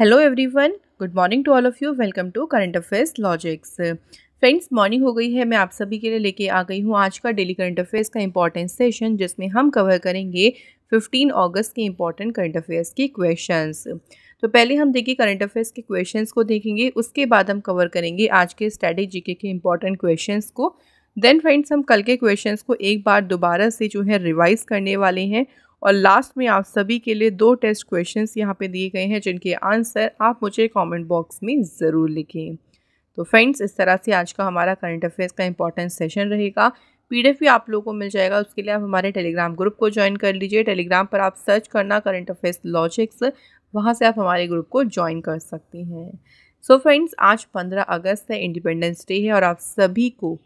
Hello everyone good morning to all of you welcome to current affairs logics friends morning हो गई है मैं आप सभी के लिए लेके आ गई हूँ आज का डेली करंट अफेयर्स का इंपॉर्टेंट सेशन जिसमें हम कवर करेंगे 15 अगस्त के इंपॉर्टेंट करंट अफेयर्स के क्वेश्चंस तो पहले हम देखिए करंट अफेयर्स के क्वेश्चन को देखेंगे उसके बाद हम कवर करेंगे आज के स्टडी जी के इंपॉर्टेंट क्वेश्चन को देन फ्रेंड्स हम कल के क्वेश्चन को एक बार दोबारा से जो है रिवाइज करने वाले हैं और लास्ट में आप सभी के लिए दो टेस्ट क्वेश्चंस यहाँ पे दिए गए हैं जिनके आंसर आप मुझे कमेंट बॉक्स में ज़रूर लिखें तो फ्रेंड्स इस तरह से आज का हमारा करंट अफेयर्स का इंपॉर्टेंट सेशन रहेगा पीडीएफ भी आप लोगों को मिल जाएगा उसके लिए आप हमारे टेलीग्राम ग्रुप को ज्वाइन कर लीजिए टेलीग्राम पर आप सर्च करना करंट अफेयर्स लॉजिक्स वहाँ से आप हमारे ग्रुप को ज्वाइन कर सकते हैं सो so फ्रेंड्स आज 15 अगस्त है इंडिपेंडेंस डे है और आप सभी को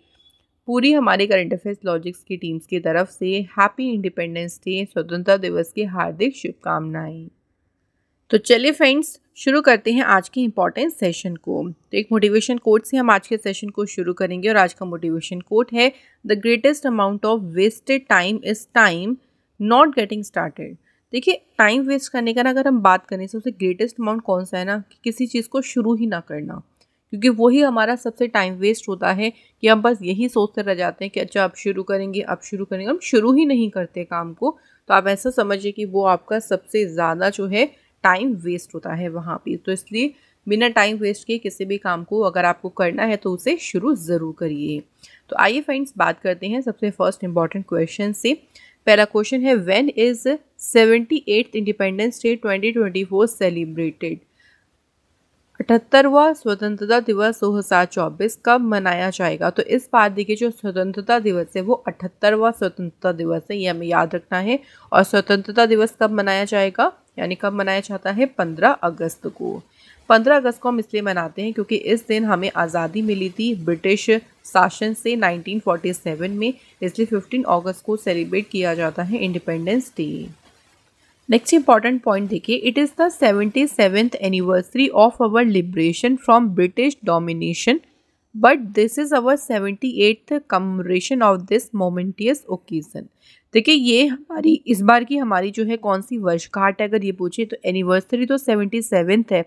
पूरी हमारे करंट अफेयर्स लॉजिक्स की टीम्स की तरफ से हैप्पी इंडिपेंडेंस डे स्वतंत्रता दिवस की हार्दिक शुभकामनाएं तो चलिए फ्रेंड्स शुरू करते हैं आज के इम्पॉर्टेंट सेशन को तो एक मोटिवेशन कोट से हम आज के सेशन को शुरू करेंगे और आज का मोटिवेशन कोट है the greatest amount of wasted time is time not getting started देखिए टाइम वेस्ट करने का ना अगर हम बात करें सबसे ग्रेटेस्ट अमाउंट कौन सा है ना कि किसी चीज़ को शुरू ही ना करना क्योंकि वही हमारा सबसे टाइम वेस्ट होता है कि हम बस यही सोचते रह जाते हैं कि अच्छा अब शुरू करेंगे अब शुरू करेंगे हम शुरू ही नहीं करते काम को तो आप ऐसा समझिए कि वो आपका सबसे ज़्यादा जो है टाइम वेस्ट होता है वहाँ पर तो इसलिए बिना टाइम वेस्ट किए किसी भी काम को अगर आपको करना है तो उसे शुरू ज़रूर करिए तो आइए फ्रेंड्स बात करते हैं सबसे फर्स्ट इम्पॉर्टेंट क्वेश्चन से पहला क्वेश्चन है when is seventy eighth independence day twenty twenty four celebrated अठहत्तरवा स्वतंत्रता दिवस दो हज़ार चौबीस कब मनाया जाएगा तो इस बार देखिए जो स्वतंत्रता दिवस है वो अठहत्तरवा स्वतंत्रता दिवस है ये हमें याद रखना है और स्वतंत्रता दिवस कब मनाया जाएगा यानी कब मनाया जाता है पंद्रह अगस्त को पंद्रह अगस्त को हम इसलिए मनाते हैं क्योंकि इस दिन हमें आज़ादी मिली थी ब्रिटिश शासन से 1947 में इसलिए 15 अगस्त को सेलिब्रेट किया जाता है independence day next important point देखिए it is the seventy seventh anniversary of our liberation from British domination but this is our seventy eighth commemoration of this momentous occasion देखिए ये हमारी इस बार की हमारी जो है कौन सी वर्षगांठ है अगर ये पूछे तो एनिवर्सरी तो सेवेंटी सेवेंथ है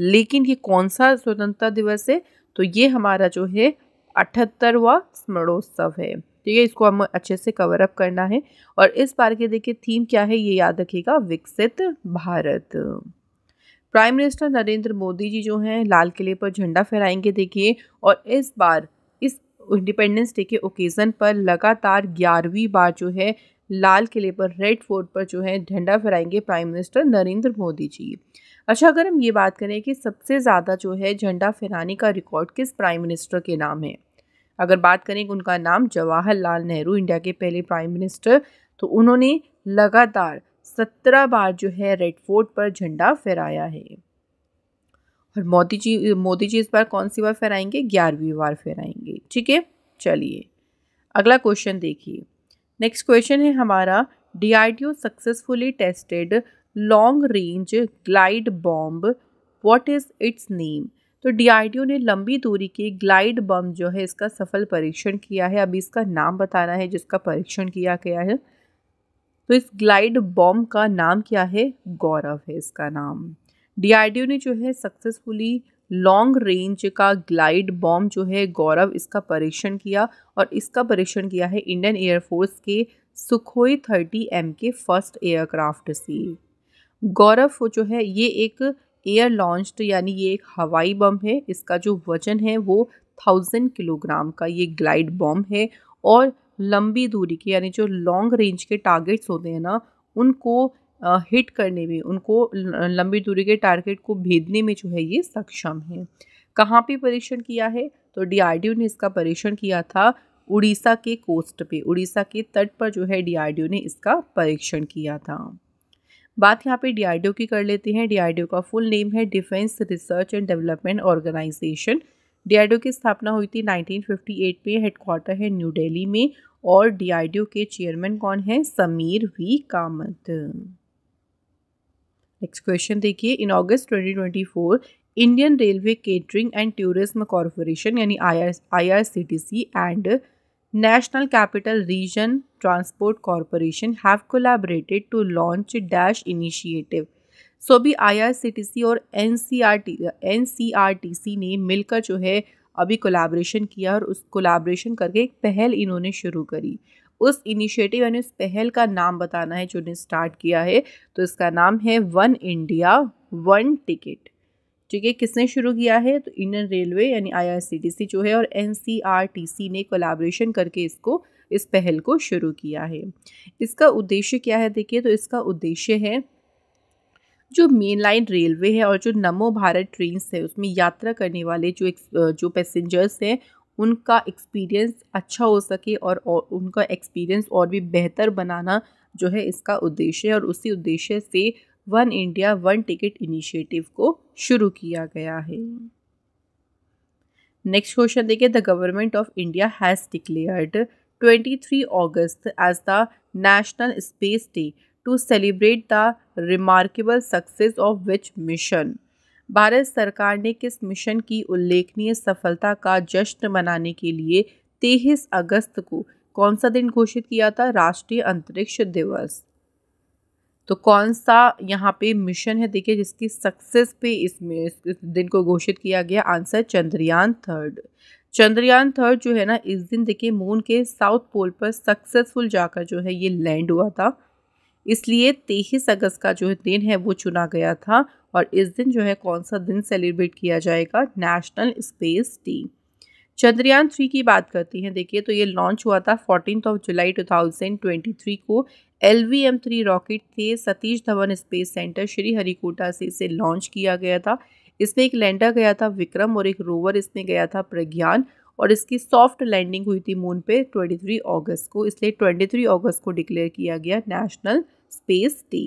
लेकिन ये कौन सा स्वतंत्रता दिवस है तो ये हमारा जो है अठहत्तरवा स्मरणोत्सव है ठीक है इसको हम अच्छे से कवर अप करना है और इस बार के देखिए थीम क्या है ये याद रखिएगा विकसित भारत प्राइम मिनिस्टर नरेंद्र मोदी जी जो हैं लाल किले पर झंडा फहराएंगे देखिए और इस बार इस इंडिपेंडेंस डे के ओकेज़न पर लगातार ग्यारहवीं बार जो है लाल किले पर रेड फोर्ट पर जो है झंडा फहराएंगे प्राइम मिनिस्टर नरेंद्र मोदी जी अच्छा अगर हम ये बात करें कि सबसे ज़्यादा जो है झंडा फहराने का रिकॉर्ड किस प्राइम मिनिस्टर के नाम है अगर बात करें कि उनका नाम जवाहरलाल नेहरू इंडिया के पहले प्राइम मिनिस्टर तो उन्होंने लगातार सत्रह बार जो है रेड फोर्ट पर झंडा फहराया है और मोदी जी मोदी जी इस बार कौन सी बार फहराएंगे ग्यारहवीं बार फहराएंगे ठीक है चलिए अगला क्वेश्चन देखिए नेक्स्ट क्वेश्चन है हमारा D successfully tested long range glide bomb what is its name तो डीआरडीओ ने लंबी दूरी के ग्लाइड बम जो है इसका सफल परीक्षण किया है अभी इसका नाम बताना है जिसका परीक्षण किया गया है तो इस ग्लाइड बॉम्ब का नाम क्या है गौरव है इसका नाम डीआरडीओ ने जो है सक्सेसफुली लॉन्ग रेंज का ग्लाइड बॉम्ब जो है गौरव इसका परीक्षण किया और इसका परीक्षण किया है इंडियन एयरफोर्स के सुखोई थर्टी एम के फर्स्ट एयरक्राफ्ट से गौरव जो है ये एक एयर लॉन्च यानी ये एक हवाई बम है इसका जो वजन है वो थाउजेंड किलोग्राम का ये ग्लाइड बम है और लंबी दूरी के यानी जो लॉन्ग रेंज के टारगेट्स होते हैं ना उनको हिट करने में उनको लंबी दूरी के टारगेट को भेदने में जो है ये सक्षम है कहाँ पे परीक्षण किया है तो डीआरडीओ ने इसका परीक्षण किया था उड़ीसा के कोस्ट पे उड़ीसा के तट पर जो है डीआरडीओ ने इसका परीक्षण किया था बात यहाँ पे डी की कर लेते हैं डी का फुल नेम है defence research and development organisation D की स्थापना हुई थी 1958 में हेडक्वार्टर है न्यू दिल्ली में और डी के चेयरमैन कौन है Sameer V Kamat next question देखिए in August 2024 Indian railway catering and tourism corporation यानी I R and National Capital Region Transport Corporation have collaborated to launch Dash initiative. So भी आईआरसीटीसी और एनसीआरटी एनसीआरटीसी ने मिलकर जो है अभी कोलैबोरेशन किया और उस कोलैबोरेशन करके एक पहल इन्होंने शुरू करी उस इनिशिएटिव यानी उस पहल का नाम बताना है जो ने स्टार्ट किया है तो इसका नाम है वन इंडिया वन टिकट ठीक है किसने शुरू किया है तो इंडियन रेलवे यानी आई जो है और एन ने कोलाब्रेशन करके इसको इस पहल को शुरू किया है इसका उद्देश्य क्या है देखिए तो इसका उद्देश्य है जो मेन लाइन रेलवे है और जो नमो भारत ट्रेन है उसमें यात्रा करने वाले जो जो पैसेंजर्स हैं उनका एक्सपीरियंस अच्छा हो सके और, और उनका एक्सपीरियंस और भी बेहतर बनाना जो है इसका उद्देश्य है और उसी उद्देश्य से one India one ticket initiative को शुरू किया गया है नेक्स्ट क्वेश्चन देखिए the government of India has declared 23 August as the national space day to celebrate the remarkable success of which mission Bharat सरकार ने किस मिशन की उल्लेखनीय सफलता का जश्न मनाने के लिए तेईस अगस्त को कौन सा दिन घोषित किया था राष्ट्रीय अंतरिक्ष दिवस तो कौन सा यहाँ पे मिशन है देखिए जिसकी सक्सेस पे इसमें इस दिन को घोषित किया गया answer Chandrayaan third Chandrayaan third जो है ना इस दिन देखिए मून के साउथ पोल पर सक्सेसफुल जाकर जो है ये लैंड हुआ था इसलिए तेईस अगस्त का जो है दिन है वो चुना गया था और इस दिन जो है कौन सा दिन सेलिब्रेट किया जाएगा national space day Chandrayaan three की बात करते हैं देखिए तो ये लॉन्च हुआ था फोर्टीन ऑफ जुलाई 2023 को L V M three rocket थे सतीश धवन स्पेस सेंटर श्रीहरिकोटा से इसे लॉन्च किया गया था इसमें एक लैंडर गया था विक्रम और एक रोवर इसमें गया था प्रज्ञान और इसकी सॉफ्ट लैंडिंग हुई थी मून पे 23 अगस्त को इसलिए 23 अगस्त को डिक्लेयर किया गया नेशनल स्पेस डे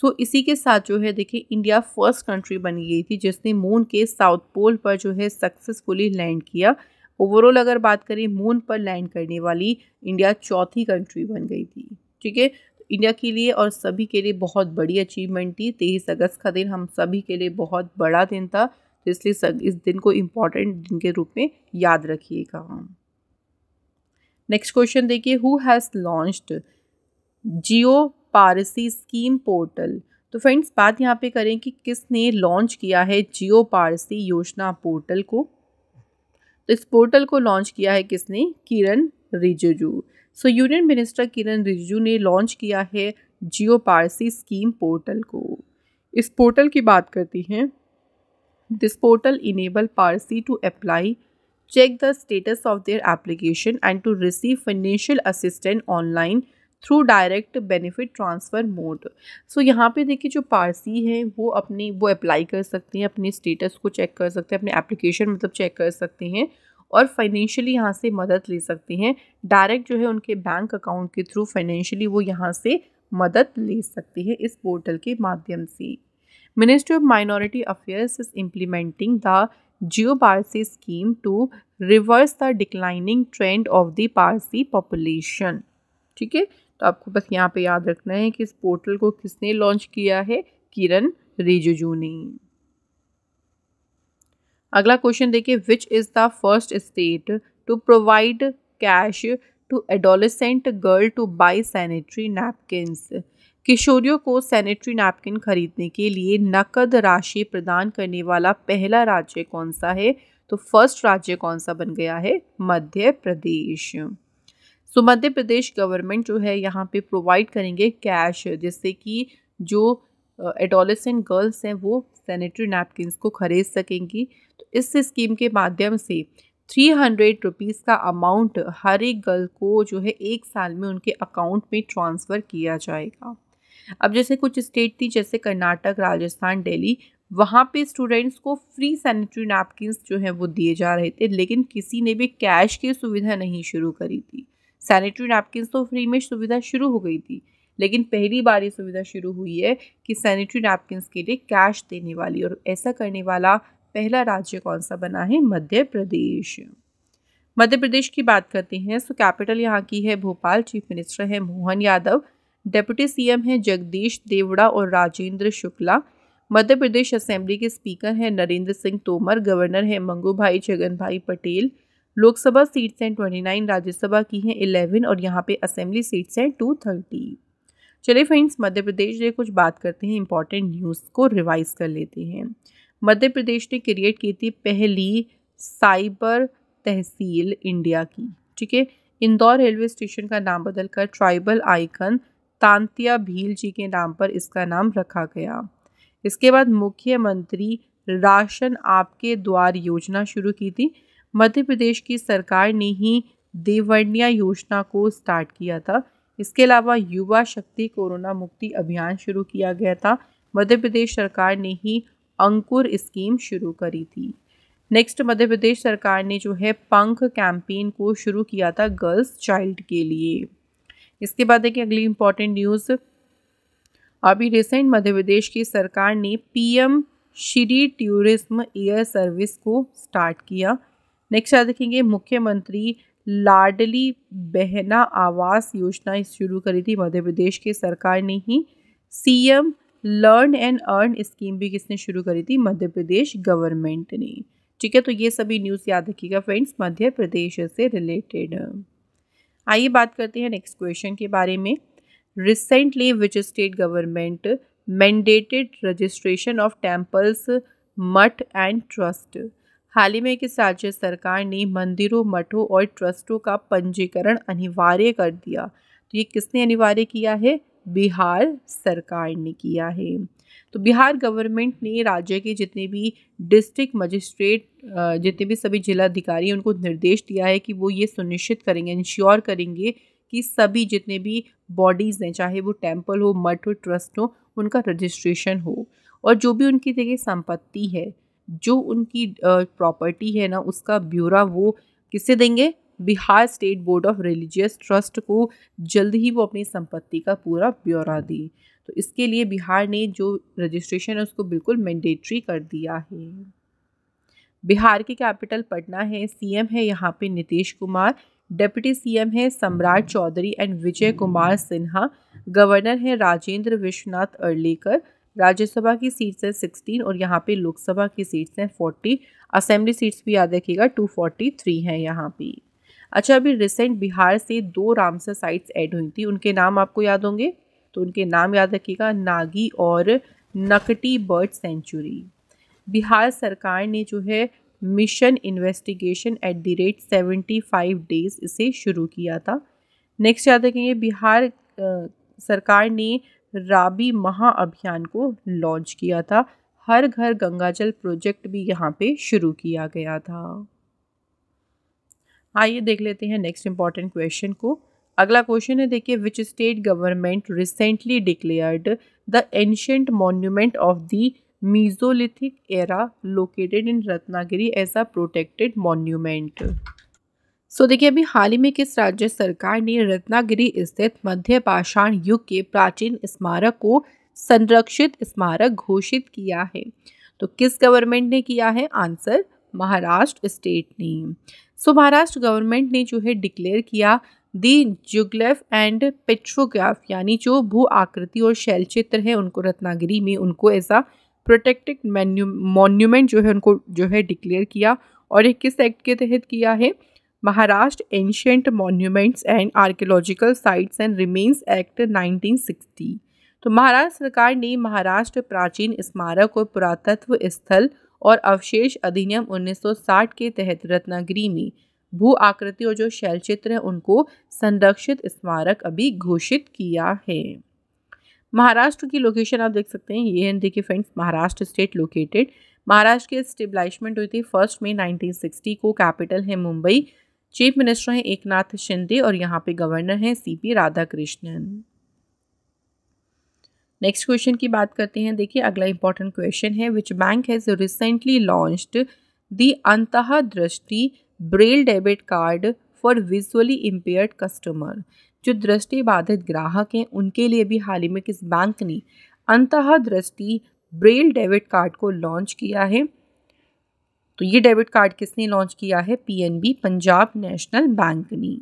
सो इसी के साथ जो है देखिए इंडिया फर्स्ट कंट्री बन गई थी जिसने मून के साउथ पोल पर जो है सक्सेसफुली लैंड किया ओवरऑल अगर बात करें मून पर लैंड करने वाली इंडिया चौथी कंट्री बन गई थी ठीक है इंडिया के लिए और सभी के लिए बहुत बड़ी अचीवमेंट थी तेईस अगस्त का दिन हम सभी के लिए बहुत बड़ा दिन था तो इसलिए इस दिन को इम्पॉर्टेंट दिन के रूप में याद रखिएगा नेक्स्ट क्वेश्चन देखिए who has launched Jiyo Parsi scheme portal तो फ्रेंड्स बात यहाँ पे करें कि किसने लॉन्च किया है जियो पारसी योजना पोर्टल को तो इस पोर्टल को लॉन्च किया है किसने Kiren Rijiju so union minister Kiren Rijiju ने लॉन्च किया है जियो पारसी स्कीम पोर्टल को इस पोर्टल की बात करती हैं this portal enable Parsi to apply check the status of their application and to receive financial assistant online through direct benefit transfer mode so यहाँ पे देखिए जो पारसी हैं वो अपनी वो अप्लाई कर सकते हैं अपने स्टेटस को चेक कर सकते हैं अपने एप्लीकेशन मतलब चेक कर सकते हैं और फाइनेंशियली यहाँ से मदद ले सकते हैं डायरेक्ट जो है उनके बैंक अकाउंट के थ्रू फाइनेंशियली वो यहाँ से मदद ले सकते हैं इस पोर्टल के माध्यम से ministry of minority affairs is implementing the Jiyo Parsi scheme to reverse the declining trend of the Parsi population ठीक है तो आपको बस यहाँ पे याद रखना है कि इस पोर्टल को किसने लॉन्च किया है किरण रिजिजू ने अगला क्वेश्चन देखिए which is the first state to provide cash to adolescent girl to buy sanitary napkins किशोरियों को सैनिटरी नैपकिन खरीदने के लिए नकद राशि प्रदान करने वाला पहला राज्य कौन सा है तो फर्स्ट राज्य कौन सा बन गया है मध्य प्रदेश सो so, मध्य प्रदेश गवर्नमेंट जो है यहाँ पे प्रोवाइड करेंगे कैश जिससे कि जो एडोलिसेंट गर्ल्स हैं वो सैनिटरी नैपकिनस को खरीद सकेंगी तो इस स्कीम के माध्यम से थ्री हंड्रेड रुपीज़ का अमाउंट हर एक गर्ल को जो है एक साल में उनके अकाउंट में ट्रांसफ़र किया जाएगा अब जैसे कुछ स्टेट थी जैसे कर्नाटक राजस्थान दिल्ली वहाँ पे स्टूडेंट्स को फ्री सैनिटरी नैपकिनस जो हैं वो दिए जा रहे थे लेकिन किसी ने भी कैश की सुविधा नहीं शुरू करी थी सैनिटरी नैपकिनस तो फ्री में सुविधा शुरू हो गई थी लेकिन पहली बार ये सुविधा शुरू हुई है कि सैनिटरी नैपकिनस के लिए कैश देने वाली और ऐसा करने वाला पहला राज्य कौन सा बना है मध्य प्रदेश मध्य प्रदेश की बात करते हैं सो कैपिटल यहाँ की है भोपाल चीफ मिनिस्टर है मोहन यादव डेप्यूटी सीएम है जगदीश देवड़ा और राजेंद्र शुक्ला मध्य प्रदेश असेंबली के स्पीकर हैं नरेंद्र सिंह तोमर गवर्नर हैं मंगू भाई छगन भाई पटेल लोकसभा सीट्स हैं 29 राज्यसभा की हैं 11 और यहाँ पे असेंबली सीट्स हैं 230 चलिए फ्रेंड्स मध्य प्रदेश ने कुछ बात करते हैं इंपॉर्टेंट न्यूज़ को रिवाइज कर लेते हैं मध्य प्रदेश ने क्रिएट की थी पहली साइबर तहसील इंडिया की ठीक है इंदौर रेलवे स्टेशन का नाम बदलकर ट्राइबल आइकन तांतिया भील जी के नाम पर इसका नाम रखा गया इसके बाद मुख्यमंत्री राशन आपके द्वार योजना शुरू की थी मध्य प्रदेश की सरकार ने ही देवर्णिया योजना को स्टार्ट किया था इसके अलावा युवा शक्ति कोरोना मुक्ति अभियान शुरू किया गया था मध्य प्रदेश सरकार ने ही अंकुर स्कीम शुरू करी थी नेक्स्ट मध्य प्रदेश सरकार ने जो है पंख कैंपेन को शुरू किया था गर्ल्स चाइल्ड के लिए इसके बाद देखिए अगली इंपॉर्टेंट न्यूज़ अभी रिसेंट मध्य प्रदेश की सरकार ने PM Shri tourism air service को स्टार्ट किया नेक्स्ट आप देखेंगे मुख्यमंत्री लाडली बहना आवास योजना शुरू करी थी मध्य प्रदेश की सरकार ने ही CM learn and earn scheme भी किसने शुरू करी थी मध्य प्रदेश गवर्नमेंट ने ठीक है तो ये सभी न्यूज़ याद रखिएगा फ्रेंड्स मध्य प्रदेश से रिलेटेड आइए बात करते हैं नेक्स्ट क्वेश्चन के बारे में recently which state government mandated registration of temples math and trust हाल ही में किस राज्य सरकार ने मंदिरों मठों और ट्रस्टों का पंजीकरण अनिवार्य कर दिया तो ये किसने अनिवार्य किया है बिहार सरकार ने किया है तो बिहार गवर्नमेंट ने राज्य के जितने भी डिस्ट्रिक्ट मजिस्ट्रेट जितने भी सभी जिलाधिकारी उनको निर्देश दिया है कि वो ये सुनिश्चित करेंगे इंश्योर करेंगे कि सभी जितने भी बॉडीज़ हैं चाहे वो टेम्पल हो मठ हो ट्रस्ट हो उनका रजिस्ट्रेशन हो और जो भी उनकी जगह संपत्ति है जो उनकी प्रॉपर्टी है ना उसका ब्यौरा वो किसे देंगे Bihar state board of religious trust को जल्द ही वो अपनी संपत्ति का पूरा ब्यौरा दी तो इसके लिए बिहार ने जो रजिस्ट्रेशन है उसको बिल्कुल मैंडेटरी कर दिया है बिहार के कैपिटल पटना है सीएम है यहाँ पे नीतीश कुमार डिप्टी सीएम है सम्राट चौधरी एंड विजय कुमार सिन्हा गवर्नर है राजेंद्र विश्वनाथ अर्लेकर राज्यसभा की सीट्स है सिक्सटीन और यहाँ पे लोकसभा की सीट्स हैं फोर्टी असेंबली सीट्स भी याद रखिएगा टू फोर्टी थ्री हैं यहाँ पे अच्छा अभी रिसेंट बिहार से दो रामसर साइट्स ऐड हुई थी उनके नाम आपको याद होंगे तो उनके नाम याद रखिएगा नागी और नकटी बर्ड सेंचुरी बिहार सरकार ने जो है mission investigation at the rate seventy five days इसे शुरू किया था नेक्स्ट याद रखेंगे बिहार आ, सरकार ने राबी महाअभियान को लॉन्च किया था हर घर गंगाजल प्रोजेक्ट भी यहाँ पे शुरू किया गया था आइए देख लेते हैं नेक्स्ट इंपॉर्टेंट क्वेश्चन को अगला क्वेश्चन है देखिए which state government recently declared the ancient monument of the mesolithic era located in Ratnagiri as a protected monument so देखिए अभी हाल ही में किस राज्य सरकार ने रत्नागिरी स्थित मध्य पाषाण युग के प्राचीन स्मारक को संरक्षित स्मारक घोषित किया है तो किस गवर्नमेंट ने किया है आंसर महाराष्ट्र स्टेट ने सो महाराष्ट्र गवर्नमेंट ने जो है डिक्लेयर किया दी जुगलेफ एंड पेट्रोग्राफ यानी जो भू आकृति और शैल चित्र है उनको रत्नागिरी में उनको ऐसा प्रोटेक्टेड मॉन्यूमेंट जो है उनको जो है डिक्लेयर किया और ये किस एक्ट के तहत किया है Maharashtra ancient monuments and archaeological sites and remains act 1960 तो महाराष्ट्र सरकार ने महाराष्ट्र प्राचीन स्मारक और पुरातत्व स्थल और अवशेष अधिनियम 1960 के तहत रत्नागिरी में भू आकृति और जो शैलचित्र हैं उनको संरक्षित स्मारक अभी घोषित किया है महाराष्ट्र की लोकेशन आप देख सकते हैं ये है देखिए friends Maharashtra state located Maharashtra की स्टेबलाइशमेंट हुई थी फर्स्ट मई 1960 को कैपिटल है मुंबई चीफ मिनिस्टर हैं एकनाथ शिंदे और यहाँ पे गवर्नर हैं सीपी कृष्णन नेक्स्ट क्वेश्चन की बात करते हैं देखिए अगला इंपॉर्टेंट क्वेश्चन है which bank has recently launched the Drishti braille debit card for visually impaired customer जो दृष्टि बाधित ग्राहक हैं उनके लिए भी हाल ही में किस बैंक ने दृष्टि ब्रेल डेबिट कार्ड को लॉन्च किया है तो ये डेबिट कार्ड किसने लॉन्च किया है पीएनबी पंजाब नेशनल बैंक ने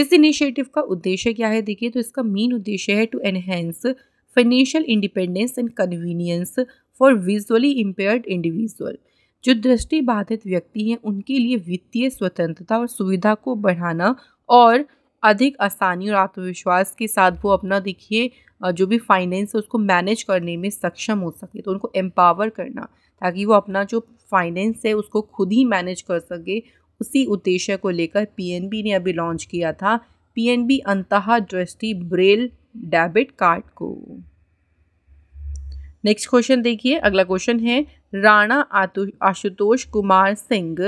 इस इनिशिएटिव का उद्देश्य क्या है देखिए तो इसका मेन उद्देश्य है to enhance financial independence and convenience for visually impaired individual जो दृष्टि बाधित व्यक्ति हैं उनके लिए वित्तीय स्वतंत्रता और सुविधा को बढ़ाना और अधिक आसानी और आत्मविश्वास के साथ वो अपना देखिए जो भी फाइनेंस है उसको मैनेज करने में सक्षम हो सके तो उनको एम्पावर करना ताकि वो अपना जो फाइनेंस है उसको खुद ही मैनेज कर सके उसी उद्देश्य को लेकर पीएनबी ने अभी लॉन्च किया था PNB Antah Drishti braille debit card को नेक्स्ट क्वेश्चन देखिए अगला क्वेश्चन है Rana Ashutosh Kumar Singh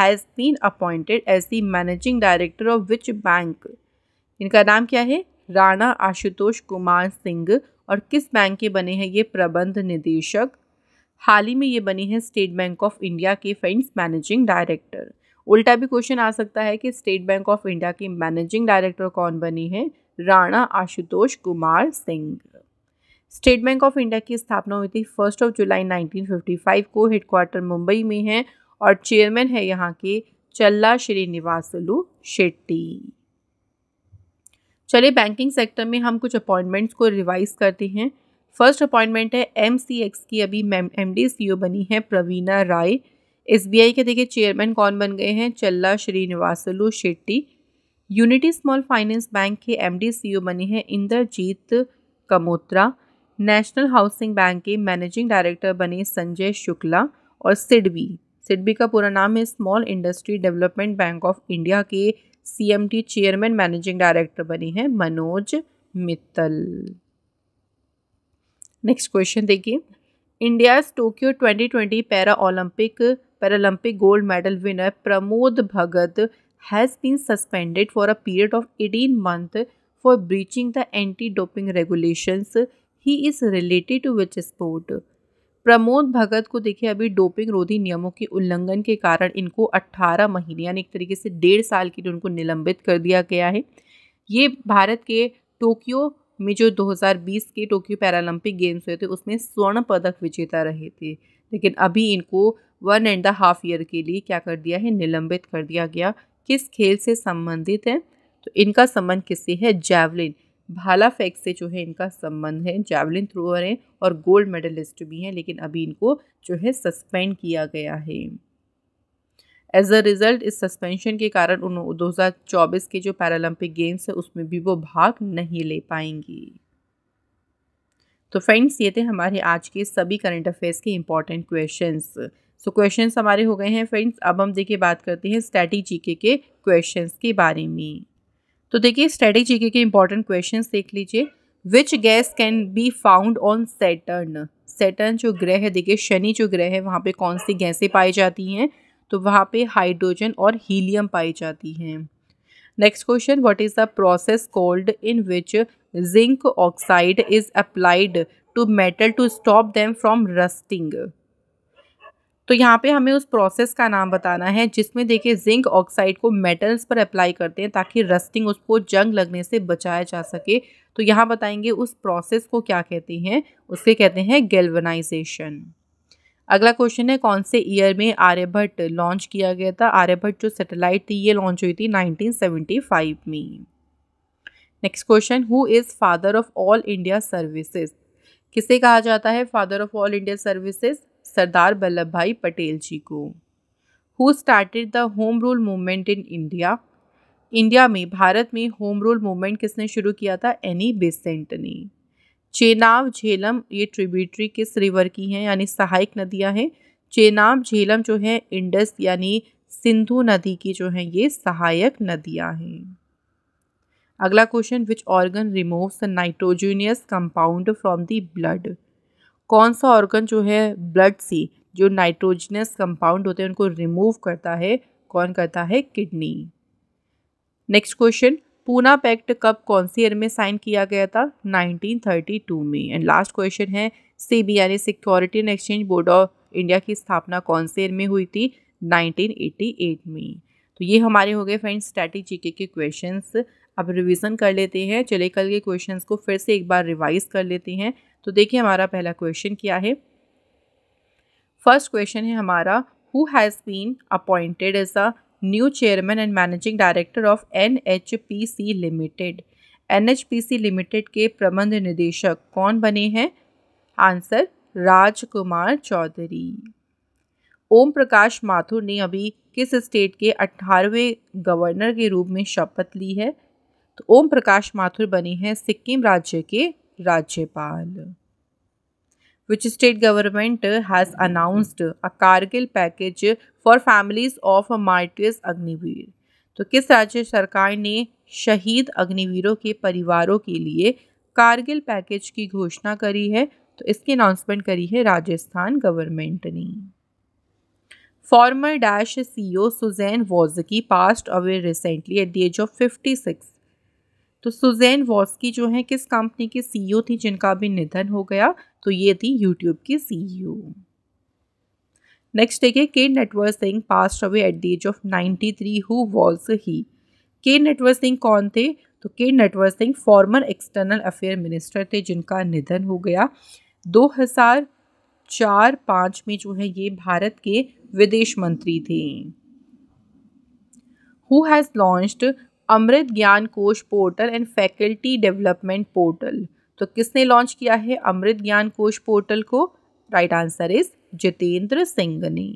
has been appointed as the managing director of which bank इनका नाम क्या है राणा आशुतोष कुमार सिंह और किस बैंक के बने हैं ये प्रबंध निदेशक हाल ही में ये बनी है स्टेट बैंक ऑफ इंडिया के फंड्स मैनेजिंग डायरेक्टर उल्टा भी क्वेश्चन आ सकता है कि स्टेट बैंक ऑफ इंडिया की मैनेजिंग डायरेक्टर कौन बनी है Rana Ashutosh Kumar Singh state bank of India की स्थापना हुई थी फर्स्ट ऑफ जुलाई 1955 को हेडक्वार्टर मुंबई में है और चेयरमैन है यहाँ के चल्ला श्रीनिवासलू शेट्टी चलिए बैंकिंग सेक्टर में हम कुछ अपॉइंटमेंट्स को रिवाइज करते हैं फर्स्ट अपॉइंटमेंट है एम की अभी एम डी सी बनी है प्रवीणा राय एस के देखिए चेयरमैन कौन बन गए हैं Challa Sreenivasulu Setty unity small finance bank के एम डी सी बने हैं Indrajit Kamotra national housing bank के मैनेजिंग डायरेक्टर बने संजय शुक्ला और सिडबी सिडबी का पूरा नाम है small industry development bank of India के टी चेयरमैन मैनेजिंग डायरेक्टर बने हैं मनोज मित्तल नेक्स्ट क्वेश्चन देखिए India's Tokyo 2020 para Olympic Paralympic gold medal winner Pramod Bhagat has been suspended for a period of eighteen month for breaching the anti doping regulations he is related to which sport Pramod Bhagat को देखिए अभी doping रोधी नियमों के उल्लंघन के कारण इनको 18 महीने यानी एक तरीके से डेढ़ साल के लिए उनको निलंबित कर दिया गया है ये भारत के टोक्यो में जो 2020 के टोक्यो पैरालंपिक गेम्स हुए थे उसमें स्वर्ण पदक विजेता रहे थे लेकिन अभी इनको one and the half year के लिए क्या कर दिया है निलंबित कर दिया गया किस खेल से संबंधित है तो इनका संबंध किससे है जैवलिन भाला फेंक से जो है इनका संबंध है जैवलिन थ्रोअर हैं और गोल्ड मेडलिस्ट भी हैं लेकिन अभी इनको जो है सस्पेंड किया गया है एज अ रिज़ल्ट इस सस्पेंशन के कारण हजार चौबीस के जो पैरालंपिक गेम्स है उसमें भी वो भाग नहीं ले पाएंगी तो फ्रेंड्स ये थे हमारे आज के सभी करंट अफेयर्स के इंपॉर्टेंट क्वेश्चंस सो क्वेश्चंस हमारे हो गए हैं फ्रेंड्स अब हम देखिए बात करते हैं स्टैटिक जीके के क्वेश्चंस के बारे में तो देखिए स्टैटिक जीके के इंपॉर्टेंट क्वेश्चंस देख लीजिए which gas can be found on Saturn Saturn जो ग्रह है देखिए शनि जो ग्रह है वहाँ पे कौन सी गैसें पाई जाती हैं तो वहाँ पे हाइड्रोजन और हीलियम पाई जाती हैं next question what is the process called in which zinc oxide is applied to metal to stop them from rusting तो यहाँ पे हमें उस प्रोसेस का नाम बताना है जिसमें देखिए जिंक ऑक्साइड को मेटल्स पर अप्लाई करते हैं ताकि रस्टिंग उसको जंग लगने से बचाया जा सके तो यहाँ बताएंगे उस प्रोसेस को क्या कहते हैं उसके कहते हैं गेल्वनाइजेशन अगला क्वेश्चन है कौन से ईयर में आर्यभट्ट लॉन्च किया गया था आर्यभट्ट जो सैटेलाइट थी ये लॉन्च हुई थी 1975 में next question who is father of all India services किसे कहा जाता है father of all India services Sardar Vallabhbhai Patel ji को who started the home rule movement in India India में भारत में होम रूल मूवमेंट किसने शुरू किया था एनी बेसेंट e ने चेनाब झेलम ये ट्रिब्यूटरी किस रिवर की हैं यानी सहायक नदियां हैं चेनाब झेलम जो है इंडस यानी सिंधु नदी की जो है ये सहायक नदियां हैं अगला question which organ removes the nitrogenous compound from the blood कौन सा ऑर्गन जो है ब्लड से जो नाइट्रोजीनियस कंपाउंड होते हैं उनको रिमूव करता है कौन करता है kidney next question Poona pact कब कौन सी ईयर में साइन किया गया था 1932 में एंड लास्ट क्वेश्चन है सेबी यानी security and exchange board of India की स्थापना कौन से ईयर में हुई थी 1988 में तो ये हमारे हो गए फ्रेंड्स स्टैटिक जीके के क्वेश्चंस अब रिवीजन कर लेते हैं चले कल के क्वेश्चंस को फिर से एक बार रिवाइज कर लेते हैं तो देखिए हमारा पहला क्वेश्चन क्या है फर्स्ट क्वेश्चन है हमारा who has been appointed as a new chairman and managing director of N H P C limited N H P C limited के प्रबंध निदेशक कौन बने हैं आंसर राजकुमार चौधरी ओम प्रकाश माथुर ने अभी किस स्टेट के अठारहवें गवर्नर के रूप में शपथ ली है तो ओम प्रकाश माथुर बने हैं सिक्किम राज्य के राज्यपाल which state government has announced a Kargil package for families of martyrs Agniveer. तो किस राज्य सरकार ने शहीद अग्निवीरों के परिवारों के लिए कारगिल पैकेज की घोषणा करी है तो इसकी अनाउंसमेंट करी है राजस्थान गवर्नमेंट ने former dash CEO Susan Wojcicki passed away recently at the age of fifty six तो सुजैन वॉस्की जो है किस कंपनी के सीईओ e थी जिनका भी निधन हो गया तो ये थी यूट्यूब की सी सीईओ नेक्स्ट देखिए K Natwar Singh passed away at the age of ninety three who was he K Natwar Singh कौन थे तो K Natwar Singh former external affair minister थे जिनका निधन हो गया 2004 पाँच में जो है ये भारत के विदेश मंत्री थे who has launched Amrit Gyan Kosh portal and faculty development portal तो किसने लॉन्च किया है अमृत ज्ञान कोश पोर्टल को right answer is Jitendra Singh ने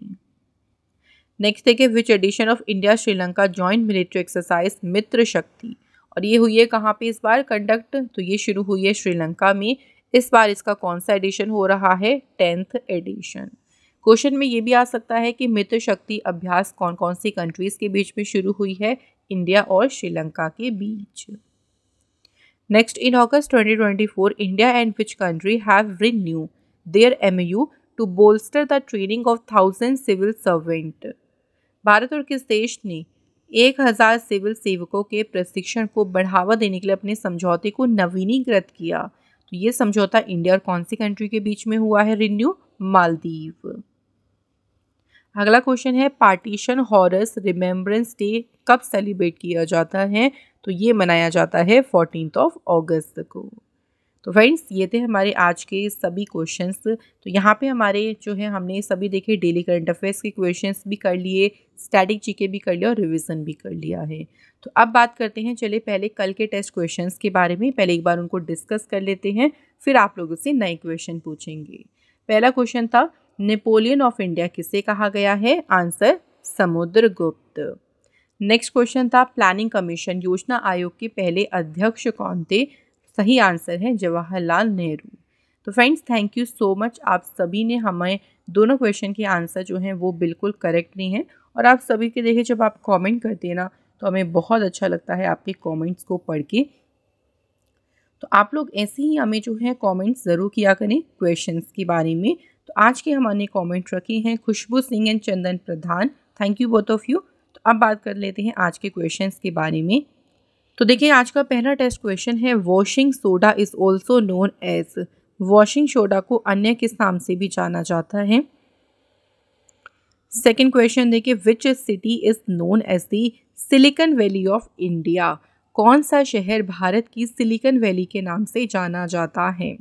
नेक्स्ट देखिए which edition of India Sri Lanka joint military exercise Mitra Shakti और ये हुई है कहाँ पे इस बार कंडक्ट तो ये शुरू हुई है श्रीलंका में इस बार इसका कौन सा एडिशन हो रहा है टेंथ एडिशन क्वेश्चन में ये भी आ सकता है कि मित्र शक्ति अभ्यास कौन कौन सी कंट्रीज़ के बीच में शुरू हुई है इंडिया और श्रीलंका के बीच Next, in August 2024, India and which country have renewed their MOU to bolster the training of thousand civil servant. Bharat और किस देश ने एक हज़ार सिविल सेवकों के प्रशिक्षण को बढ़ावा देने के लिए अपने समझौते को नवीनीकृत किया तो ये समझौता इंडिया और कौन सी कंट्री के बीच में हुआ है रिन्यू मालदीव अगला क्वेश्चन है पार्टीशन हॉरस रिमेम्बरेंस डे कब सेलिब्रेट किया जाता है तो ये मनाया जाता है फोर्टीन ऑफ अगस्त को तो फ्रेंड्स ये थे हमारे आज के सभी क्वेश्चंस तो यहाँ पे हमारे जो है हमने सभी देखे डेली करंट अफेयर्स के क्वेश्चंस भी कर लिए स्टैटिक जीके भी कर लिया और रिवीजन भी कर लिया है तो अब बात करते हैं चले पहले कल के टेस्ट क्वेश्चंस के बारे में पहले एक बार उनको डिस्कस कर लेते हैं फिर आप लोगों से नए क्वेश्चन पूछेंगे पहला क्वेश्चन था नेपोलियन ऑफ इंडिया किसे कहा गया है आंसर गुप्त नेक्स्ट क्वेश्चन था प्लानिंग कमीशन योजना आयोग के पहले अध्यक्ष कौन थे सही आंसर है जवाहरलाल नेहरू तो friends thank you so much आप सभी ने हमें दोनों क्वेश्चन के आंसर जो हैं वो बिल्कुल करेक्ट नहीं है और आप सभी के देखिए जब आप कमेंट करते हैं ना तो हमें बहुत अच्छा लगता है आपके कमेंट्स को पढ़ के तो आप लोग ऐसे ही हमें जो है कमेंट्स ज़रूर किया करें क्वेश्चंस के बारे में तो आज के हमारे कमेंट रखे हैं Khushboo Singh and Chandan Pradhan thank you both of you तो अब बात कर लेते हैं आज के क्वेश्चंस के बारे में तो देखिए आज का पहला टेस्ट क्वेश्चन है washing soda is also known as washing soda को अन्य किस नाम से भी जाना जाता है सेकेंड क्वेश्चन देखिए which city is known as the silicon valley of India कौन सा शहर भारत की सिलिकन वैली के नाम से जाना जाता है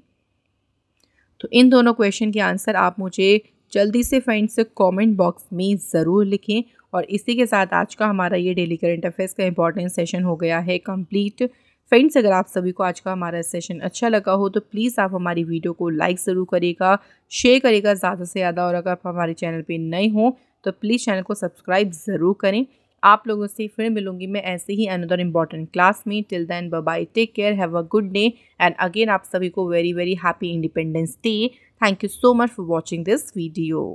तो इन दोनों क्वेश्चन के आंसर आप मुझे जल्दी से फ्रेंड्स कमेंट बॉक्स में ज़रूर लिखें और इसी के साथ आज का हमारा ये डेली करेंट अफेयर्स का इंपॉर्टेंट सेशन हो गया है कंप्लीट फ्रेंड्स अगर आप सभी को आज का हमारा सेशन अच्छा लगा हो तो प्लीज़ आप हमारी वीडियो को लाइक ज़रूर करेगा शेयर करेगा ज़्यादा से ज़्यादा और अगर आप हमारे चैनल पर नए हों तो प्लीज़ चैनल को सब्सक्राइब ज़रूर करें आप लोगों से फिर मिलूंगी मैं ऐसे ही अनदर इम्पॉर्टेंट क्लास में till then bye take care have a good day and again आप सभी को very very happy independence day thank you so much for watching this video